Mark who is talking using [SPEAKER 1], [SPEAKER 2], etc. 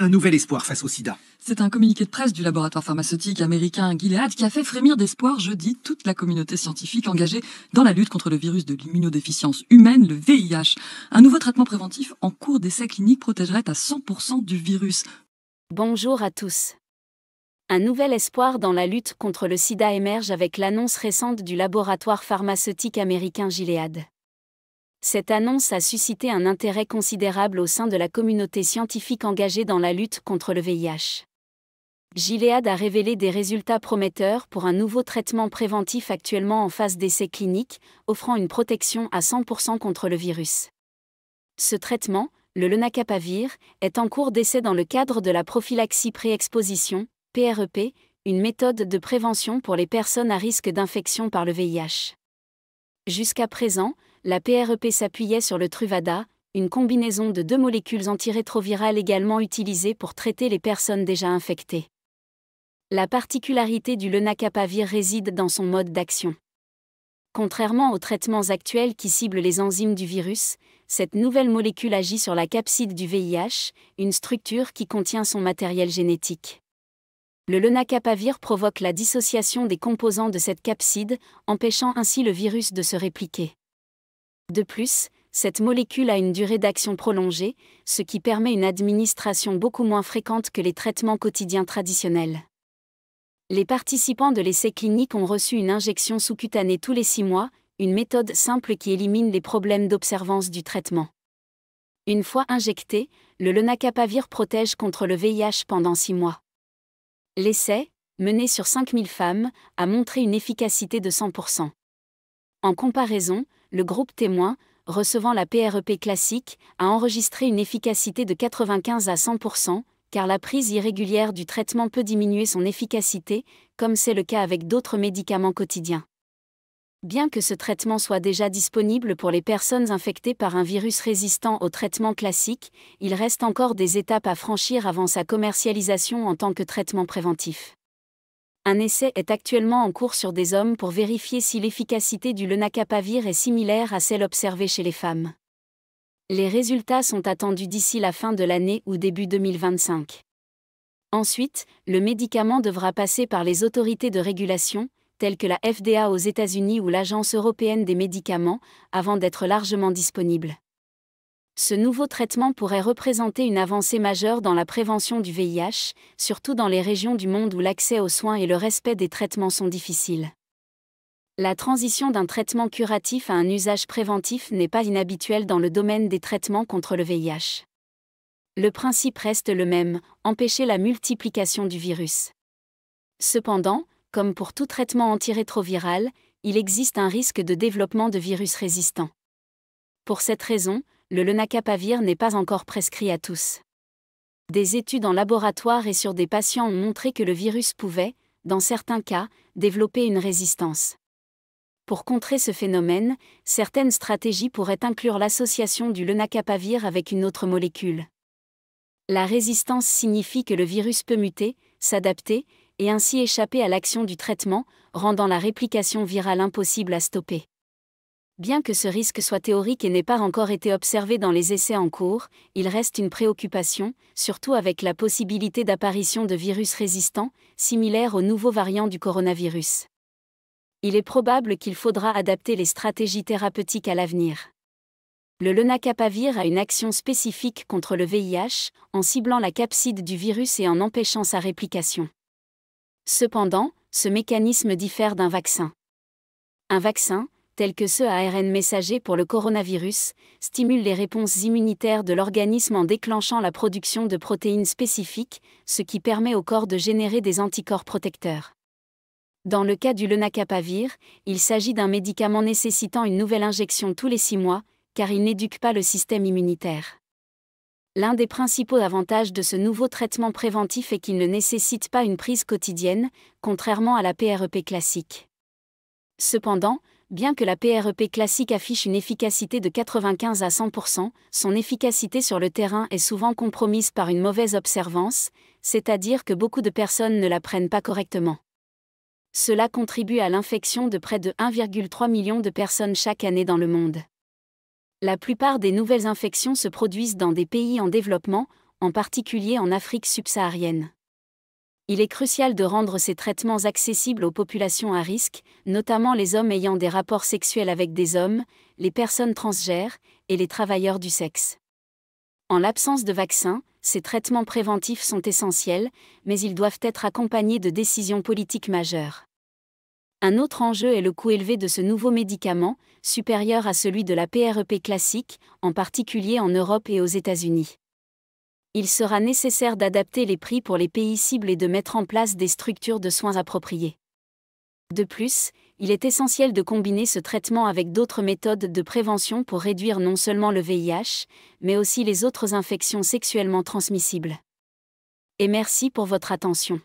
[SPEAKER 1] un nouvel espoir face au sida. C'est un communiqué de presse du laboratoire pharmaceutique américain Gilead qui a fait frémir d'espoir jeudi toute la communauté scientifique engagée dans la lutte contre le virus de l'immunodéficience humaine, le VIH. Un nouveau traitement préventif en cours d'essai clinique protégerait à 100% du virus. Bonjour à tous. Un nouvel espoir dans la lutte contre le sida émerge avec l'annonce récente du laboratoire pharmaceutique américain Gilead. Cette annonce a suscité un intérêt considérable au sein de la communauté scientifique engagée dans la lutte contre le VIH. Gilead a révélé des résultats prometteurs pour un nouveau traitement préventif actuellement en phase d'essai clinique, offrant une protection à 100% contre le virus. Ce traitement, le lenacapavir, est en cours d'essai dans le cadre de la prophylaxie pré-exposition, PREP, e une méthode de prévention pour les personnes à risque d'infection par le VIH. Jusqu'à présent, la PREP e s'appuyait sur le Truvada, une combinaison de deux molécules antirétrovirales également utilisées pour traiter les personnes déjà infectées. La particularité du lenacapavir réside dans son mode d'action. Contrairement aux traitements actuels qui ciblent les enzymes du virus, cette nouvelle molécule agit sur la capside du VIH, une structure qui contient son matériel génétique. Le lenacapavir provoque la dissociation des composants de cette capside, empêchant ainsi le virus de se répliquer. De plus, cette molécule a une durée d'action prolongée, ce qui permet une administration beaucoup moins fréquente que les traitements quotidiens traditionnels. Les participants de l'essai clinique ont reçu une injection sous-cutanée tous les six mois, une méthode simple qui élimine les problèmes d'observance du traitement. Une fois injecté, le lenacapavir protège contre le VIH pendant six mois. L'essai, mené sur 5000 femmes, a montré une efficacité de 100%. En comparaison, le groupe témoin, recevant la PREP e classique, a enregistré une efficacité de 95 à 100%, car la prise irrégulière du traitement peut diminuer son efficacité, comme c'est le cas avec d'autres médicaments quotidiens. Bien que ce traitement soit déjà disponible pour les personnes infectées par un virus résistant au traitement classique, il reste encore des étapes à franchir avant sa commercialisation en tant que traitement préventif. Un essai est actuellement en cours sur des hommes pour vérifier si l'efficacité du lenacapavir est similaire à celle observée chez les femmes. Les résultats sont attendus d'ici la fin de l'année ou début 2025. Ensuite, le médicament devra passer par les autorités de régulation, telles que la FDA aux États-Unis ou l'Agence européenne des médicaments, avant d'être largement disponible. Ce nouveau traitement pourrait représenter une avancée majeure dans la prévention du VIH, surtout dans les régions du monde où l'accès aux soins et le respect des traitements sont difficiles. La transition d'un traitement curatif à un usage préventif n'est pas inhabituelle dans le domaine des traitements contre le VIH. Le principe reste le même, empêcher la multiplication du virus. Cependant, comme pour tout traitement antirétroviral, il existe un risque de développement de virus résistants. Pour cette raison, le lenacapavir n'est pas encore prescrit à tous. Des études en laboratoire et sur des patients ont montré que le virus pouvait, dans certains cas, développer une résistance. Pour contrer ce phénomène, certaines stratégies pourraient inclure l'association du lenacapavir avec une autre molécule. La résistance signifie que le virus peut muter, s'adapter, et ainsi échapper à l'action du traitement, rendant la réplication virale impossible à stopper. Bien que ce risque soit théorique et n'ait pas encore été observé dans les essais en cours, il reste une préoccupation, surtout avec la possibilité d'apparition de virus résistants, similaires aux nouveaux variants du coronavirus. Il est probable qu'il faudra adapter les stratégies thérapeutiques à l'avenir. Le lenacapavir a une action spécifique contre le VIH, en ciblant la capside du virus et en empêchant sa réplication. Cependant, ce mécanisme diffère d'un vaccin. Un vaccin, tels que ceux ARN messager pour le coronavirus, stimulent les réponses immunitaires de l'organisme en déclenchant la production de protéines spécifiques, ce qui permet au corps de générer des anticorps protecteurs. Dans le cas du lenacapavir, il s'agit d'un médicament nécessitant une nouvelle injection tous les six mois, car il n'éduque pas le système immunitaire. L'un des principaux avantages de ce nouveau traitement préventif est qu'il ne nécessite pas une prise quotidienne, contrairement à la PREP e classique. Cependant, Bien que la PREP e classique affiche une efficacité de 95 à 100%, son efficacité sur le terrain est souvent compromise par une mauvaise observance, c'est-à-dire que beaucoup de personnes ne la prennent pas correctement. Cela contribue à l'infection de près de 1,3 million de personnes chaque année dans le monde. La plupart des nouvelles infections se produisent dans des pays en développement, en particulier en Afrique subsaharienne il est crucial de rendre ces traitements accessibles aux populations à risque, notamment les hommes ayant des rapports sexuels avec des hommes, les personnes transgères et les travailleurs du sexe. En l'absence de vaccins, ces traitements préventifs sont essentiels, mais ils doivent être accompagnés de décisions politiques majeures. Un autre enjeu est le coût élevé de ce nouveau médicament, supérieur à celui de la PrEP e classique, en particulier en Europe et aux États-Unis il sera nécessaire d'adapter les prix pour les pays cibles et de mettre en place des structures de soins appropriées. De plus, il est essentiel de combiner ce traitement avec d'autres méthodes de prévention pour réduire non seulement le VIH, mais aussi les autres infections sexuellement transmissibles. Et merci pour votre attention.